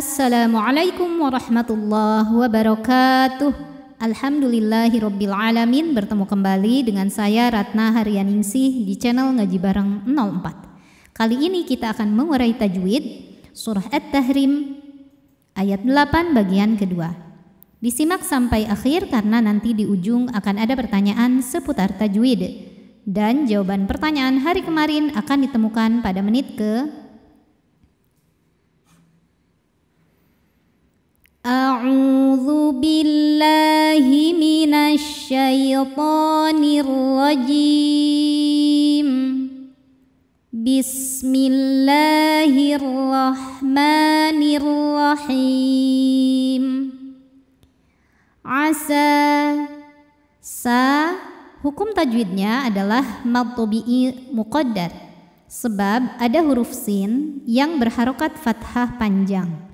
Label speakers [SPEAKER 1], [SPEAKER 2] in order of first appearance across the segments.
[SPEAKER 1] Assalamualaikum warahmatullahi wabarakatuh. Alhamdulillahirobbilalamin bertemu kembali dengan saya Ratna Haryaningsih di channel Ngaji Bareng 04. Kali ini kita akan mengurai tajwid surah At-Tahrim ayat 8 bagian kedua. Disimak sampai akhir karena nanti di ujung akan ada pertanyaan seputar tajwid dan jawaban pertanyaan hari kemarin akan ditemukan pada menit ke أعوذ بالله من الشيطان الرجيم بسم الله الرحمن الرحيم عسى sa hukum tajwidnya adalah matbu'i muqaddar sebab ada huruf sin yang berharokat fathah panjang.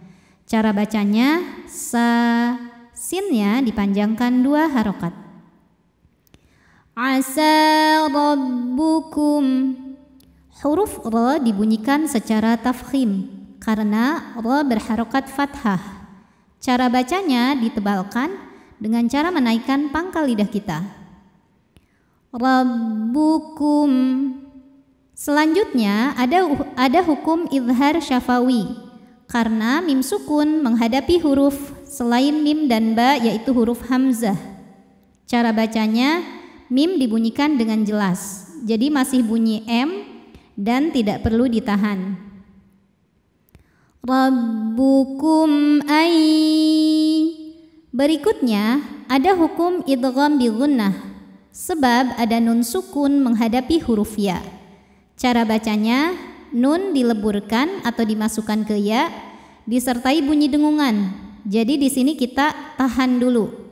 [SPEAKER 1] Cara bacanya sa sinnya dipanjangkan dua harokat. Asa rabbukum Huruf ra dibunyikan secara tafkhim karena ra berharokat fathah. Cara bacanya ditebalkan dengan cara menaikkan pangkal lidah kita. Rabbukum Selanjutnya ada ada hukum izhar syafawi karena mim sukun menghadapi huruf selain mim dan ba yaitu huruf hamzah. Cara bacanya mim dibunyikan dengan jelas. Jadi masih bunyi m dan tidak perlu ditahan. Rabbukum ay. Berikutnya ada hukum idgham bi gunnah sebab ada nun sukun menghadapi huruf ya. Cara bacanya nun dileburkan atau dimasukkan ke ya disertai bunyi dengungan. Jadi di sini kita tahan dulu.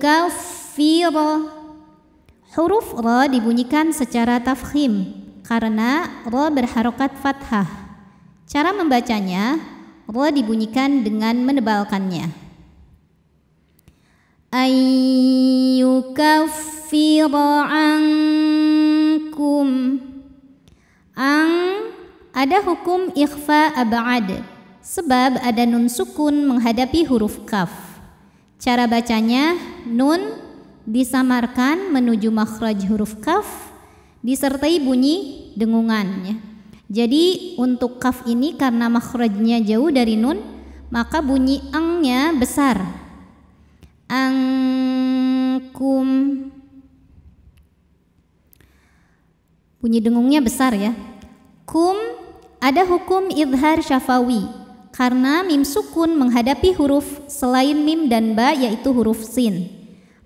[SPEAKER 1] kafiro, Huruf ra dibunyikan secara tafkhim karena ra berharokat fathah. Cara membacanya, ra dibunyikan dengan menebalkannya. kafiro ang fikum. Ang ada hukum ikhfa ab'ad sebab ada nun sukun menghadapi huruf kaf. Cara bacanya nun disamarkan menuju makhraj huruf kaf disertai bunyi dengungan Jadi untuk kaf ini karena makhrajnya jauh dari nun maka bunyi angnya besar. Angkum Bunyi dengungnya besar ya. Kum ada hukum idhar syafawi karena mim sukun menghadapi huruf selain mim dan ba yaitu huruf sin.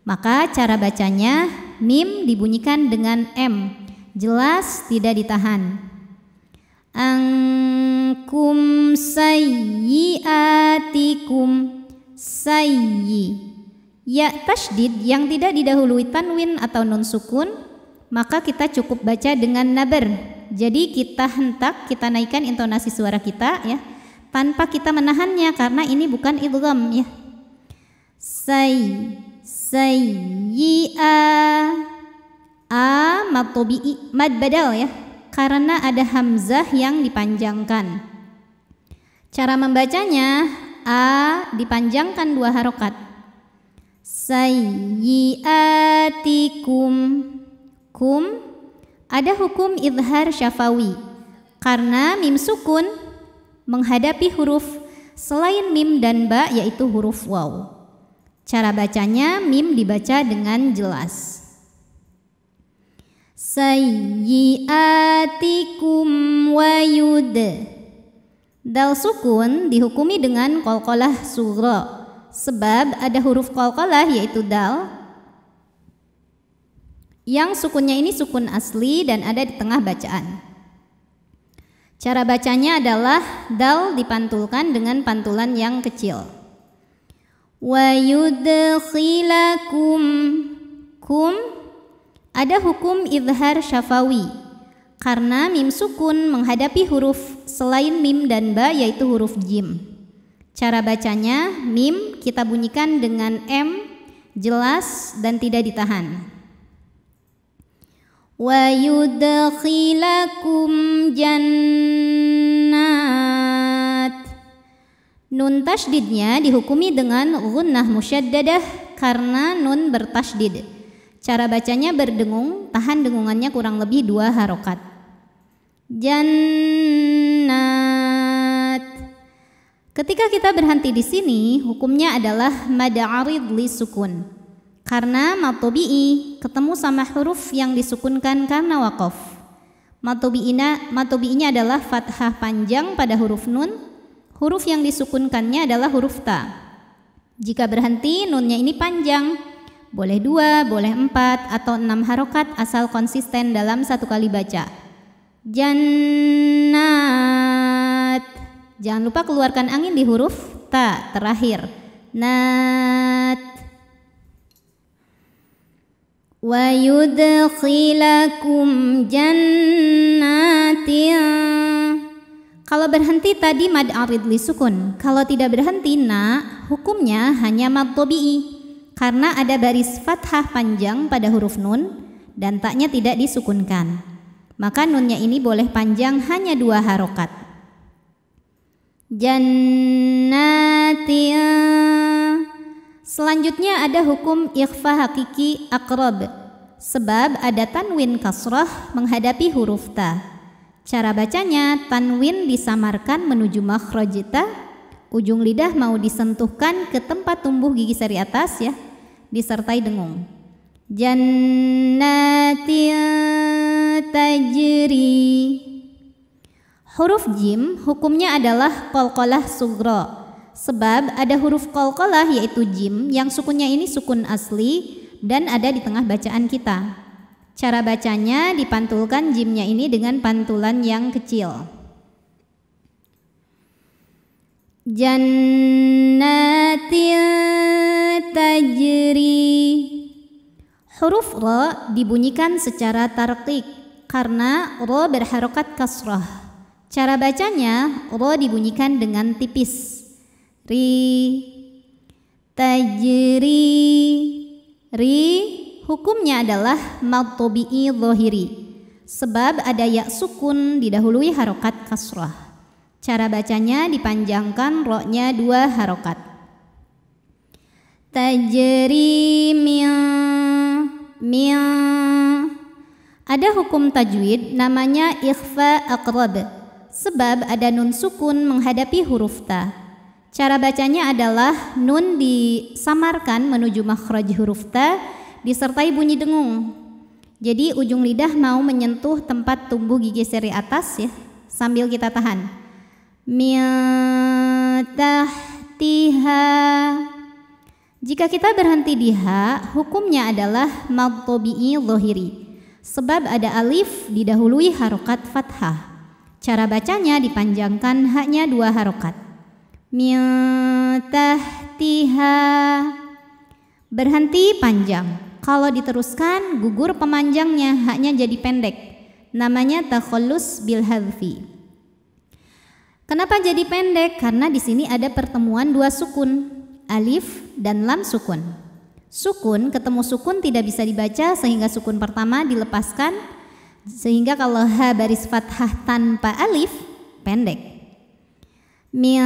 [SPEAKER 1] Maka cara bacanya mim dibunyikan dengan m. Jelas tidak ditahan. Angkum sayyiatikum sayyi. Ya tasdid yang tidak didahului tanwin atau nun sukun maka kita cukup baca dengan nabar. Jadi kita hentak, kita naikkan intonasi suara kita ya, tanpa kita menahannya karena ini bukan idgham ya. Say sayyi'a a matobi mad badal ya karena ada hamzah yang dipanjangkan. Cara membacanya a dipanjangkan dua harokat. Sayyi'atikum hukum ada hukum idhar syafawi karena mim sukun menghadapi huruf selain mim dan ba yaitu huruf waw. Cara bacanya mim dibaca dengan jelas. Sayyiatikum wayud Dal sukun dihukumi dengan kolkolah sugro Sebab ada huruf kolkolah yaitu dal yang sukunnya ini sukun asli dan ada di tengah bacaan. Cara bacanya adalah dal dipantulkan dengan pantulan yang kecil. Wa yudkhilakum kum ada hukum izhar syafawi karena mim sukun menghadapi huruf selain mim dan ba yaitu huruf jim. Cara bacanya mim kita bunyikan dengan m jelas dan tidak ditahan. ويدخلكم jannat Nun tasdidnya dihukumi dengan gunnah musyaddadah karena nun bertasdid. Cara bacanya berdengung, tahan dengungannya kurang lebih dua harokat. Jannat. Ketika kita berhenti di sini, hukumnya adalah mad'arid li sukun. Karena matobi'i ketemu sama huruf yang disukunkan karena wakof. Matobi'ina matobi'inya adalah fathah panjang pada huruf nun. Huruf yang disukunkannya adalah huruf ta. Jika berhenti, nunnya ini panjang. Boleh dua, boleh empat, atau enam harokat asal konsisten dalam satu kali baca. Jannat. Jangan lupa keluarkan angin di huruf ta terakhir. Nah وَيُدْخِلَكُمْ جَنَّاتٍ Kalau berhenti tadi mad arid li sukun. Kalau tidak berhenti na, hukumnya hanya mad tobi'i. Karena ada baris fathah panjang pada huruf nun dan taknya tidak disukunkan. Maka nunnya ini boleh panjang hanya dua harokat. Jannatin Selanjutnya ada hukum ikhfa hakiki akrob. Sebab ada tanwin kasroh menghadapi huruf ta. Cara bacanya, tanwin disamarkan menuju makhraj Ujung lidah mau disentuhkan ke tempat tumbuh gigi seri atas ya, disertai dengung. tajri. Huruf jim hukumnya adalah kolkolah sugro Sebab ada huruf kolkolah yaitu jim yang sukunnya ini sukun asli dan ada di tengah bacaan kita. Cara bacanya dipantulkan jimnya ini dengan pantulan yang kecil. Jannatin tajri Huruf ro dibunyikan secara tarkik karena ro berharokat kasrah. Cara bacanya ro dibunyikan dengan tipis ri tajri ri hukumnya adalah matobi'i zohiri sebab ada ya sukun didahului harokat kasrah cara bacanya dipanjangkan roknya dua harokat tajri mia mia ada hukum tajwid namanya ikhfa akrab sebab ada nun sukun menghadapi huruf ta Cara bacanya adalah nun disamarkan menuju makhraj huruf ta disertai bunyi dengung. Jadi ujung lidah mau menyentuh tempat tumbuh gigi seri atas ya sambil kita tahan. Miatahtiha. Jika kita berhenti di ha, hukumnya adalah madtobi'i lohiri. Sebab ada alif didahului harokat fathah. Cara bacanya dipanjangkan haknya dua harokat. Miltahtiha berhenti panjang kalau diteruskan gugur pemanjangnya haknya jadi pendek namanya takhulus bil kenapa jadi pendek karena di sini ada pertemuan dua sukun alif dan lam sukun sukun ketemu sukun tidak bisa dibaca sehingga sukun pertama dilepaskan sehingga kalau ha baris fathah tanpa alif pendek min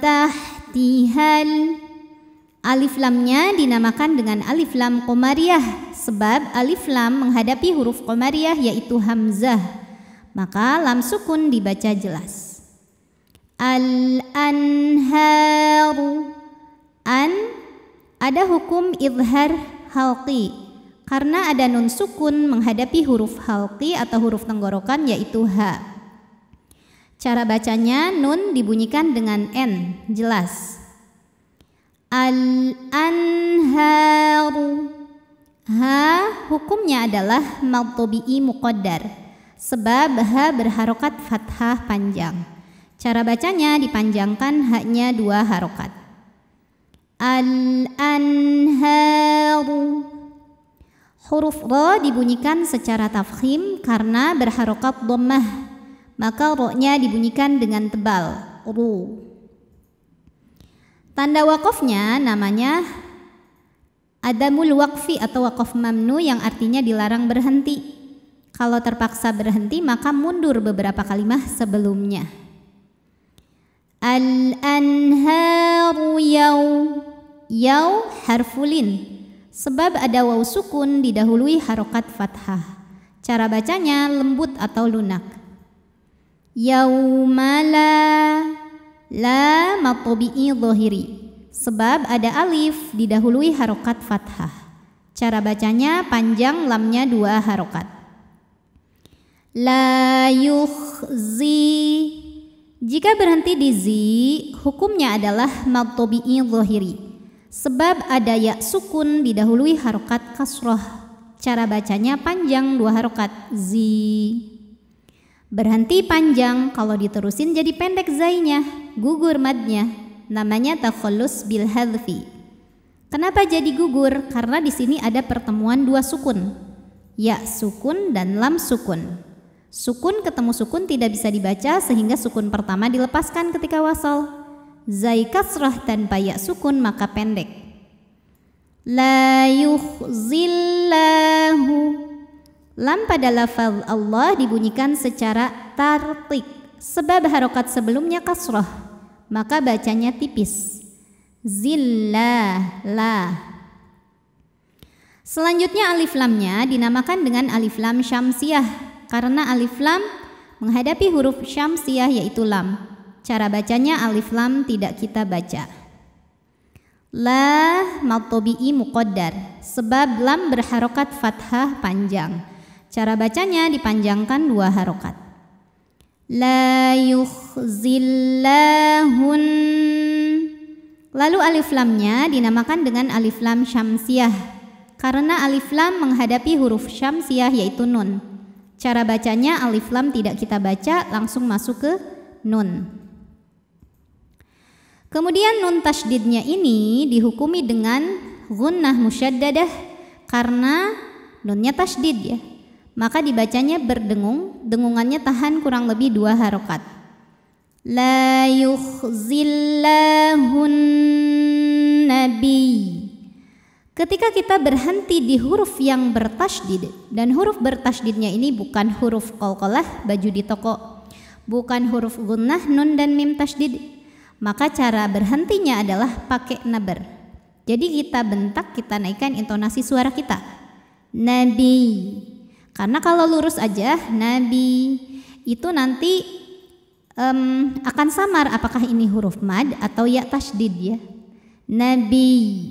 [SPEAKER 1] tahtihal Alif lamnya dinamakan dengan alif lam komariah sebab alif lam menghadapi huruf komariah yaitu hamzah. Maka lam sukun dibaca jelas. Al-anharu An ada hukum izhar halqi karena ada nun sukun menghadapi huruf halqi atau huruf tenggorokan yaitu ha. Cara bacanya nun dibunyikan dengan n, jelas. Al anharu. Ha hukumnya adalah maltobi'i muqaddar sebab ha berharokat fathah panjang. Cara bacanya dipanjangkan haknya dua harokat. Al anharu. Huruf ro dibunyikan secara tafkhim karena berharokat dhammah maka roknya dibunyikan dengan tebal ru. Tanda wakofnya namanya adamul wakfi atau wakof mamnu yang artinya dilarang berhenti. Kalau terpaksa berhenti maka mundur beberapa kalimah sebelumnya. Al-anharu yau yau harfulin sebab ada waw sukun didahului harokat fathah. Cara bacanya lembut atau lunak. Yaumala la matobi'i zahiri. Sebab ada alif didahului harokat fathah. Cara bacanya panjang lamnya dua harokat. La yukhzi jika berhenti di zi, hukumnya adalah matobi'i zahiri. Sebab ada ya sukun didahului harokat kasroh. Cara bacanya panjang dua harokat zi. Berhenti panjang kalau diterusin jadi pendek zainya, gugur madnya. Namanya takhallus bil hadfi. Kenapa jadi gugur? Karena di sini ada pertemuan dua sukun. Ya sukun dan lam sukun. Sukun ketemu sukun tidak bisa dibaca sehingga sukun pertama dilepaskan ketika wasal. Zai kasrah dan ya sukun maka pendek. La yukhzillahu Lam pada lafal Allah dibunyikan secara tartik sebab harokat sebelumnya kasroh maka bacanya tipis zillah lah Selanjutnya alif lamnya dinamakan dengan alif lam syamsiah karena alif lam menghadapi huruf syamsiah yaitu lam. Cara bacanya alif lam tidak kita baca. La matobi'i muqaddar sebab lam berharokat fathah panjang. Cara bacanya dipanjangkan dua harokat. La yukhzillahun. Lalu alif lamnya dinamakan dengan alif lam syamsiah karena alif lam menghadapi huruf syamsiah yaitu nun. Cara bacanya alif lam tidak kita baca langsung masuk ke nun. Kemudian nun tasdidnya ini dihukumi dengan gunnah musyaddadah karena nunnya tasdid ya maka dibacanya berdengung, dengungannya tahan kurang lebih dua harokat. La yukhzillahun nabi. Ketika kita berhenti di huruf yang bertasydid dan huruf bertasydidnya ini bukan huruf qalqalah baju di toko, bukan huruf gunnah nun dan mim tasydid, maka cara berhentinya adalah pakai nabar. Jadi kita bentak, kita naikkan intonasi suara kita. Nabi karena kalau lurus aja nabi itu nanti um, akan samar apakah ini huruf mad atau ya tasdid ya. Nabi.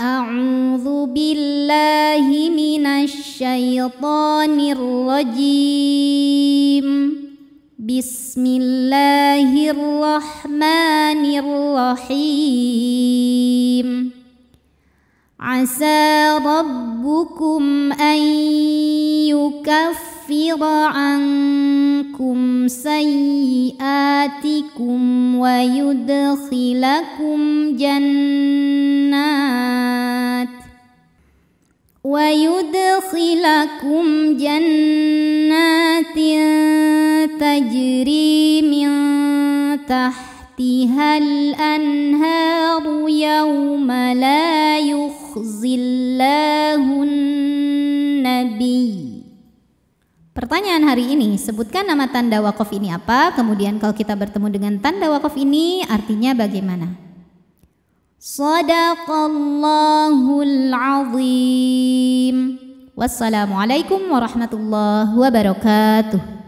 [SPEAKER 1] A'udzu billahi minasyaitonir syaithanir rajim. Bismillahirrahmanirrahim. عسى ربكم أن يكفر عنكم سيئاتكم ويدخلكم جنات ويدخلكم جنات تجري من تحت تحتها الأنهار يوم لا يخزي الله النبي Pertanyaan hari ini, sebutkan nama tanda wakaf ini apa, kemudian kalau kita bertemu dengan tanda wakaf ini artinya bagaimana? Sadaqallahul azim. Wassalamualaikum warahmatullahi wabarakatuh.